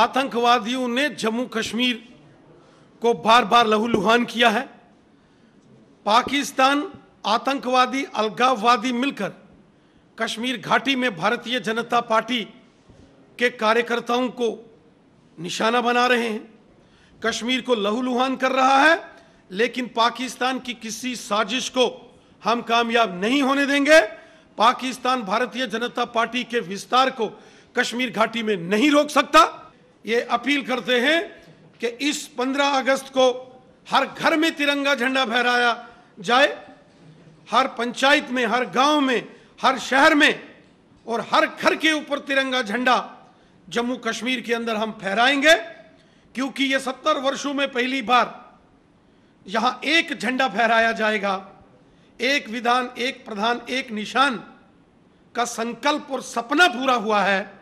आतंकवादियों ने जम्मू कश्मीर को बार बार लहूलुहान किया है पाकिस्तान आतंकवादी अलगाववादी मिलकर कश्मीर घाटी में भारतीय जनता पार्टी के कार्यकर्ताओं को निशाना बना रहे हैं कश्मीर को लहूलुहान कर रहा है लेकिन पाकिस्तान की किसी साजिश को हम कामयाब नहीं होने देंगे पाकिस्तान भारतीय जनता पार्टी के विस्तार को कश्मीर घाटी में नहीं रोक सकता ये अपील करते हैं कि इस 15 अगस्त को हर घर में तिरंगा झंडा फहराया जाए हर पंचायत में हर गांव में हर शहर में और हर घर के ऊपर तिरंगा झंडा जम्मू कश्मीर के अंदर हम फहराएंगे क्योंकि ये सत्तर वर्षों में पहली बार यहां एक झंडा फहराया जाएगा एक विधान एक प्रधान एक निशान का संकल्प और सपना पूरा हुआ है